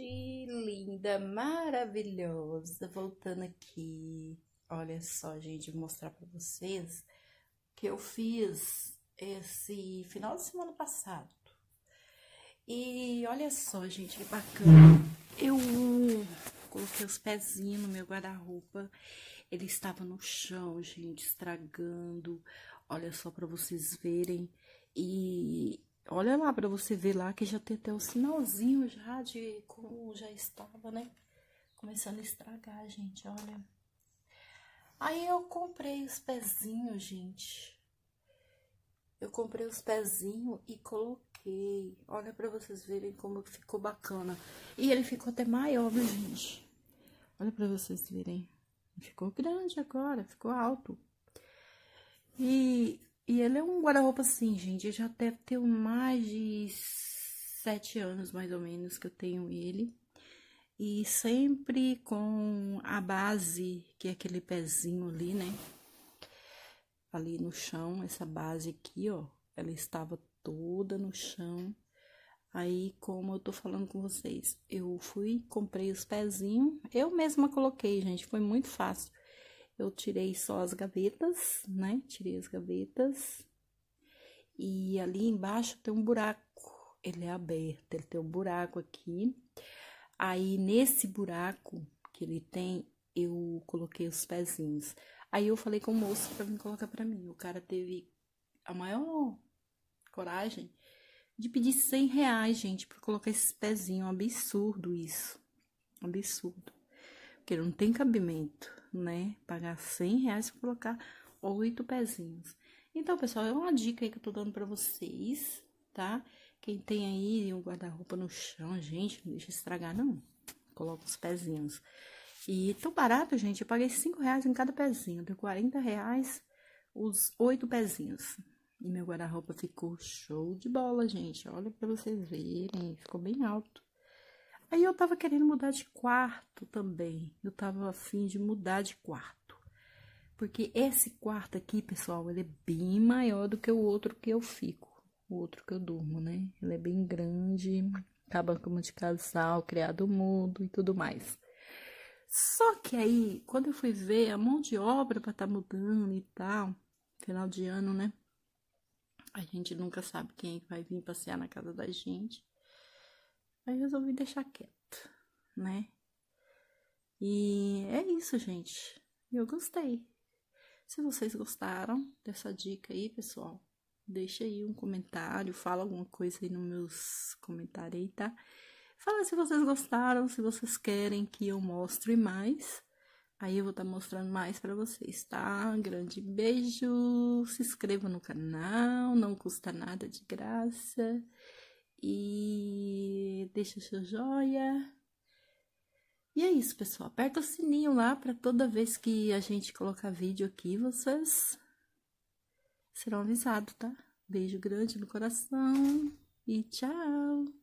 gente linda, maravilhosa, voltando aqui. Olha só, gente, vou mostrar para vocês que eu fiz esse final de semana passado. E olha só, gente, que bacana. Eu coloquei os pezinhos no meu guarda-roupa. Ele estava no chão, gente, estragando. Olha só para vocês verem. E Olha lá para você ver lá que já tem até o sinalzinho já de como já estava, né? Começando a estragar, gente, olha. Aí eu comprei os pezinhos, gente. Eu comprei os pezinhos e coloquei. Olha para vocês verem como ficou bacana. E ele ficou até maior, viu, gente? Olha para vocês verem. Ficou grande agora, ficou alto ele é um guarda-roupa assim, gente. Já deve ter mais de sete anos, mais ou menos, que eu tenho ele. E sempre com a base, que é aquele pezinho ali, né? Ali no chão, essa base aqui, ó. Ela estava toda no chão. Aí, como eu tô falando com vocês, eu fui, comprei os pezinhos. Eu mesma coloquei, gente. Foi muito fácil eu tirei só as gavetas, né? Tirei as gavetas. E ali embaixo tem um buraco. Ele é aberto, ele tem um buraco aqui. Aí nesse buraco que ele tem, eu coloquei os pezinhos. Aí eu falei com o moço para vir colocar para mim. O cara teve a maior coragem de pedir 100 reais, gente, para colocar esse pezinho. Um absurdo isso. Um absurdo. Porque não tem cabimento né? Pagar 100 reais pra colocar oito pezinhos. Então, pessoal, é uma dica aí que eu tô dando pra vocês, tá? Quem tem aí o guarda-roupa no chão, gente, não deixa estragar, não. Coloca os pezinhos. E tão barato, gente, eu paguei 5 reais em cada pezinho. Deu 40 reais os oito pezinhos. E meu guarda-roupa ficou show de bola, gente. Olha pra vocês verem, ficou bem alto. Aí eu tava querendo mudar de quarto também. Eu tava afim de mudar de quarto. Porque esse quarto aqui, pessoal, ele é bem maior do que o outro que eu fico. O outro que eu durmo, né? Ele é bem grande, tá acaba cama de casal, criado mudo e tudo mais. Só que aí, quando eu fui ver a mão de obra para estar tá mudando e tal, final de ano, né? A gente nunca sabe quem é vai vir passear na casa da gente. Aí resolvi deixar quieto, né? E é isso, gente. Eu gostei. Se vocês gostaram dessa dica aí, pessoal, deixa aí um comentário, fala alguma coisa aí nos meus comentários aí, tá? Fala se vocês gostaram, se vocês querem que eu mostre mais. Aí eu vou estar tá mostrando mais para vocês, tá? Um grande beijo, se inscreva no canal, não custa nada de graça e deixa seu joia. E é isso, pessoal. Aperta o sininho lá para toda vez que a gente colocar vídeo aqui, vocês serão avisados, tá? Beijo grande no coração e tchau!